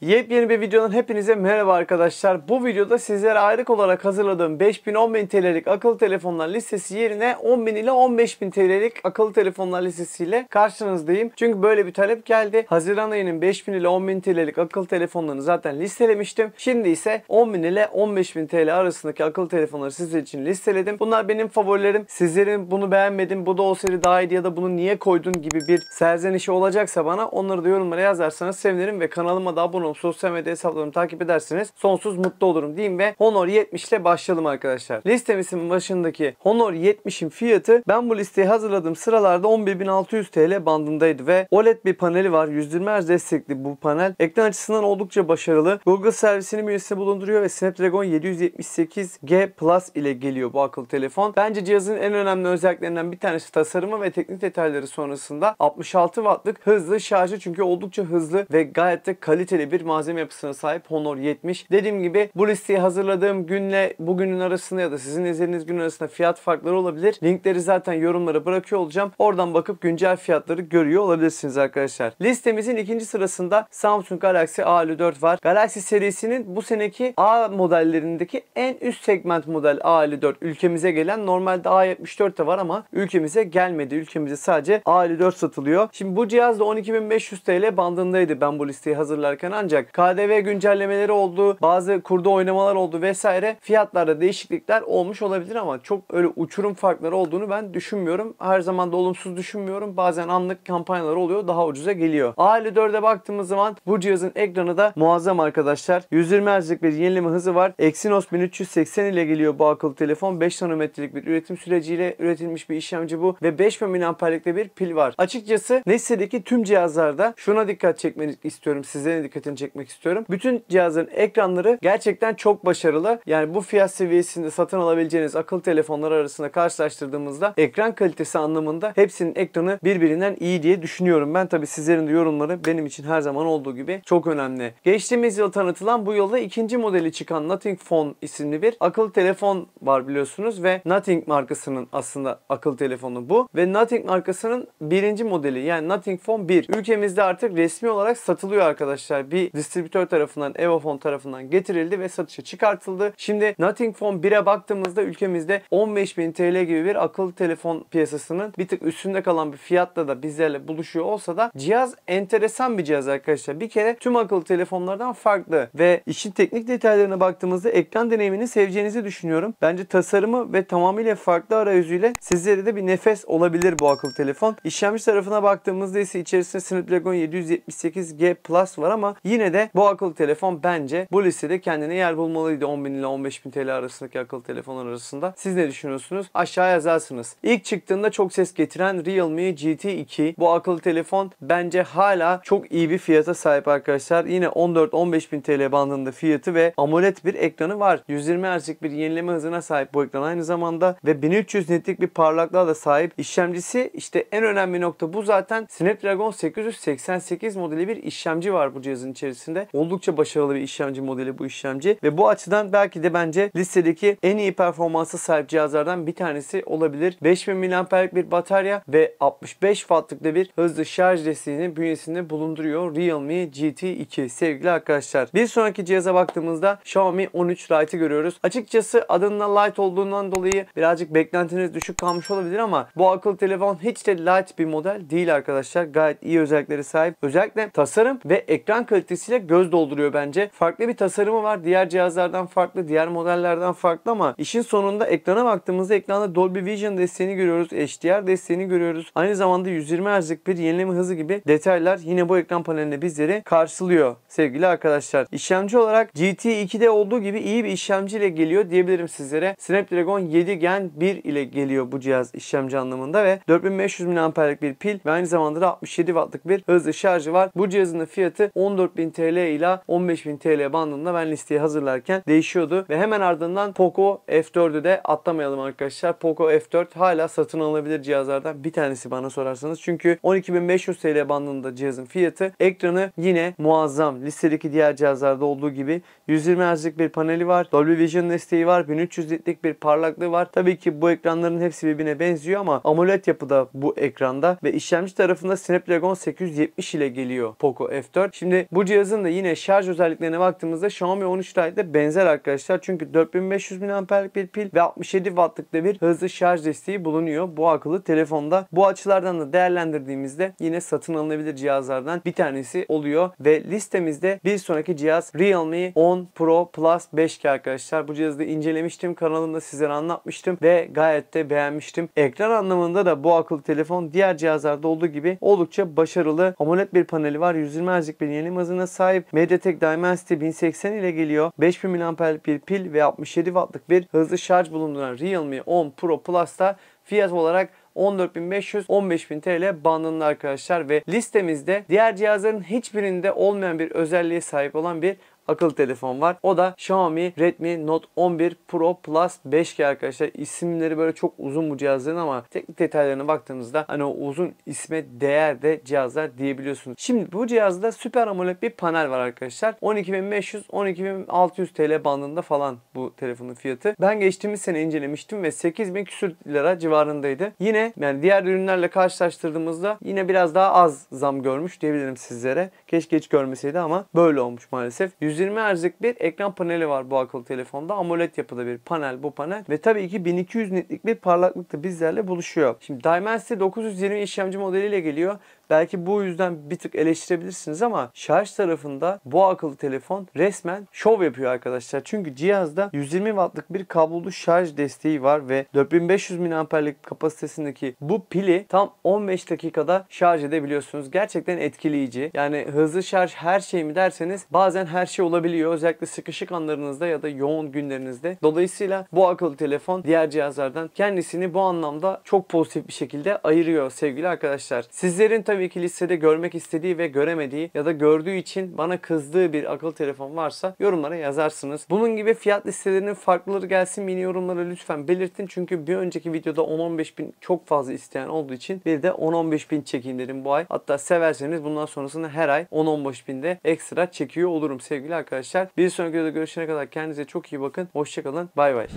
Yepyeni bir videonun hepinize merhaba arkadaşlar. Bu videoda sizlere ayrık olarak hazırladığım 5000-10000 TL'lik akıllı telefonlar listesi yerine 10.000 ile 15.000 TL'lik akıllı telefonlar listesiyle karşınızdayım. Çünkü böyle bir talep geldi. Haziran ayının 5000 ile 10.000 TL'lik akıllı telefonlarını zaten listelemiştim. Şimdi ise 10.000 ile 15.000 TL arasındaki akıllı telefonları sizler için listeledim. Bunlar benim favorilerim. Sizlerin bunu beğenmedim, bu da o seri daha iyi ya da bunu niye koydun gibi bir serzenişi olacaksa bana onları da yorumlara yazarsanız sevinirim ve kanalıma da abone kanalımı, sosyal medya hesaplarımı takip ederseniz sonsuz mutlu olurum diyeyim ve Honor 70 ile başlayalım arkadaşlar. Listemizin başındaki Honor 70'in fiyatı ben bu listeyi hazırladığım sıralarda 11.600 TL bandındaydı ve OLED bir paneli var. 120 Hz destekli bu panel. Ekran açısından oldukça başarılı. Google servisini bünyesinde bulunduruyor ve Snapdragon 778G Plus ile geliyor bu akıllı telefon. Bence cihazın en önemli özelliklerinden bir tanesi tasarımı ve teknik detayları sonrasında 66 wattlık hızlı şarjı çünkü oldukça hızlı ve gayet de kaliteli bir bir malzeme yapısına sahip Honor 70. Dediğim gibi bu listeyi hazırladığım günle bugünün arasında ya da sizin izlediğiniz gün arasında fiyat farkları olabilir. Linkleri zaten yorumlara bırakıyor olacağım. Oradan bakıp güncel fiyatları görüyor olabilirsiniz arkadaşlar. Listemizin ikinci sırasında Samsung Galaxy A54 var. Galaxy serisinin bu seneki A modellerindeki en üst segment model A54 ülkemize gelen normalde A74 de var ama ülkemize gelmedi. Ülkemize sadece A54 satılıyor. Şimdi bu cihaz da 12.500 TL bandındaydı ben bu listeyi hazırlarken ancak ancak KDV güncellemeleri oldu, bazı kurda oynamalar oldu vesaire fiyatlarda değişiklikler olmuş olabilir ama çok öyle uçurum farkları olduğunu ben düşünmüyorum. Her zaman da olumsuz düşünmüyorum. Bazen anlık kampanyalar oluyor daha ucuza geliyor. A54'e baktığımız zaman bu cihazın ekranı da muazzam arkadaşlar. 120 Hz'lik bir yenileme hızı var. Exynos 1380 ile geliyor bu akıllı telefon. 5 nanometrelik bir üretim süreciyle üretilmiş bir işlemci bu ve 5000 mAh'likte bir pil var. Açıkçası Nestle'deki tüm cihazlarda şuna dikkat çekmeni istiyorum. Sizlerin dikkatini çekmek istiyorum. Bütün cihazın ekranları gerçekten çok başarılı. Yani bu fiyat seviyesinde satın alabileceğiniz akıllı telefonlar arasında karşılaştırdığımızda ekran kalitesi anlamında hepsinin ekranı birbirinden iyi diye düşünüyorum. Ben tabi sizlerin de yorumları benim için her zaman olduğu gibi çok önemli. Geçtiğimiz yıl tanıtılan bu yılda ikinci modeli çıkan Nothing Phone isimli bir akıllı telefon var biliyorsunuz ve Nothing markasının aslında akıllı telefonu bu ve Nothing markasının birinci modeli yani Nothing Phone 1 ülkemizde artık resmi olarak satılıyor arkadaşlar. Bir distribütör tarafından Evofon tarafından getirildi ve satışa çıkartıldı. Şimdi Nothing Phone 1'e baktığımızda ülkemizde 15.000 TL gibi bir akıllı telefon piyasasının bir tık üstünde kalan bir fiyatla da bizlerle buluşuyor olsa da cihaz enteresan bir cihaz arkadaşlar. Bir kere tüm akıllı telefonlardan farklı ve işin teknik detaylarına baktığımızda ekran deneyimini seveceğinizi düşünüyorum. Bence tasarımı ve tamamıyla farklı arayüzüyle sizlere de bir nefes olabilir bu akıllı telefon. İşlemci tarafına baktığımızda ise içerisinde Snapdragon 778G Plus var ama Yine de bu akıllı telefon bence bu listede kendine yer bulmalıydı 10.000 ile 15.000 TL arasındaki akıllı telefonlar arasında. Siz ne düşünüyorsunuz? Aşağıya yazarsınız. İlk çıktığında çok ses getiren Realme GT2 bu akıllı telefon bence hala çok iyi bir fiyata sahip arkadaşlar. Yine 14-15 bin TL bandında fiyatı ve AMOLED bir ekranı var. 120 Hz'lik bir yenileme hızına sahip bu ekran aynı zamanda ve 1300 netlik bir parlaklığa da sahip. İşlemcisi işte en önemli nokta bu zaten Snapdragon 888 modeli bir işlemci var bu cihazın içinde içerisinde oldukça başarılı bir işlemci modeli bu işlemci ve bu açıdan belki de bence listedeki en iyi performansa sahip cihazlardan bir tanesi olabilir. 5000 mAh'lik bir batarya ve 65 wattlık da bir hızlı şarj desteğini bünyesinde bulunduruyor Realme GT2 sevgili arkadaşlar. Bir sonraki cihaza baktığımızda Xiaomi 13 Lite'ı görüyoruz. Açıkçası adının Lite olduğundan dolayı birazcık beklentiniz düşük kalmış olabilir ama bu akıllı telefon hiç de Lite bir model değil arkadaşlar. Gayet iyi özelliklere sahip. Özellikle tasarım ve ekran kalitesi kalitesiyle göz dolduruyor bence. Farklı bir tasarımı var. Diğer cihazlardan farklı, diğer modellerden farklı ama işin sonunda ekrana baktığımızda ekranda Dolby Vision desteğini görüyoruz. HDR desteğini görüyoruz. Aynı zamanda 120 Hz'lik bir yenileme hızı gibi detaylar yine bu ekran panelinde bizleri karşılıyor sevgili arkadaşlar. İşlemci olarak GT 2'de olduğu gibi iyi bir işlemci ile geliyor diyebilirim sizlere. Snapdragon 7 Gen 1 ile geliyor bu cihaz işlemci anlamında ve 4500 mAh'lik bir pil ve aynı zamanda da 67 Watt'lık bir hızlı şarjı var. Bu cihazın da fiyatı 14 4000 TL ile 15000 TL bandında ben listeyi hazırlarken değişiyordu. Ve hemen ardından Poco F4'ü de atlamayalım arkadaşlar. Poco F4 hala satın alınabilir cihazlardan bir tanesi bana sorarsanız. Çünkü 12500 TL bandında cihazın fiyatı. Ekranı yine muazzam. Listedeki diğer cihazlarda olduğu gibi 120 Hz'lik bir paneli var. Dolby Vision desteği var. 1300 litlik bir parlaklığı var. Tabii ki bu ekranların hepsi birbirine benziyor ama AMOLED yapıda bu ekranda ve işlemci tarafında Snapdragon 870 ile geliyor Poco F4. Şimdi bu cihazın da yine şarj özelliklerine baktığımızda Xiaomi 13 Lite'de benzer arkadaşlar. Çünkü 4500 mAh'lik bir pil ve 67 Watt'lık da bir hızlı şarj desteği bulunuyor bu akıllı telefonda. Bu açılardan da değerlendirdiğimizde yine satın alınabilir cihazlardan bir tanesi oluyor ve listemizde bir sonraki cihaz Realme 10 Pro Plus 5G arkadaşlar. Bu cihazı da incelemiştim. Kanalımda sizlere anlatmıştım ve gayet de beğenmiştim. Ekran anlamında da bu akıllı telefon diğer cihazlarda olduğu gibi oldukça başarılı. AMOLED bir paneli var. 120 Hz'lik bir yeni hızına hızına sahip MediaTek Dimensity 1080 ile geliyor. 5000 mAh'lik bir pil ve 67 wattlık bir hızlı şarj bulunduran Realme 10 Pro Plus'ta fiyat olarak 14.500-15.000 TL bandında arkadaşlar ve listemizde diğer cihazların hiçbirinde olmayan bir özelliğe sahip olan bir akıllı telefon var. O da Xiaomi Redmi Note 11 Pro Plus 5G arkadaşlar. İsimleri böyle çok uzun bu cihazların ama teknik detaylarına baktığımızda hani o uzun isme değer de cihazlar diyebiliyorsunuz. Şimdi bu cihazda Super AMOLED bir panel var arkadaşlar. 12.500-12.600 TL bandında falan bu telefonun fiyatı. Ben geçtiğimiz sene incelemiştim ve 8.000 küsür lira civarındaydı. Yine yani diğer ürünlerle karşılaştırdığımızda yine biraz daha az zam görmüş diyebilirim sizlere. Keşke hiç görmeseydi ama böyle olmuş maalesef. 100 120 Hz'lik bir ekran paneli var bu akıllı telefonda. AMOLED yapıda bir panel bu panel. Ve tabii ki 1200 nitlik bir parlaklıkta bizlerle buluşuyor. Şimdi Dimensity 920 işlemci modeliyle geliyor. Belki bu yüzden bir tık eleştirebilirsiniz ama şarj tarafında bu akıllı telefon resmen şov yapıyor arkadaşlar. Çünkü cihazda 120 wattlık bir kablolu şarj desteği var ve 4500 mAh'lik kapasitesindeki bu pili tam 15 dakikada şarj edebiliyorsunuz. Gerçekten etkileyici. Yani hızlı şarj her şey mi derseniz bazen her şey olabiliyor. Özellikle sıkışık anlarınızda ya da yoğun günlerinizde. Dolayısıyla bu akıllı telefon diğer cihazlardan kendisini bu anlamda çok pozitif bir şekilde ayırıyor sevgili arkadaşlar. Sizlerin tabii sonraki listede görmek istediği ve göremediği ya da gördüğü için bana kızdığı bir akıllı telefon varsa yorumlara yazarsınız. Bunun gibi fiyat listelerinin farklıları gelsin mini yorumlara lütfen belirtin. Çünkü bir önceki videoda 10-15 bin çok fazla isteyen olduğu için bir de 10-15 bin çekeyim dedim bu ay. Hatta severseniz bundan sonrasında her ay 10-15 binde ekstra çekiyor olurum sevgili arkadaşlar. Bir sonraki videoda görüşene kadar kendinize çok iyi bakın. Hoşçakalın. Bay bay.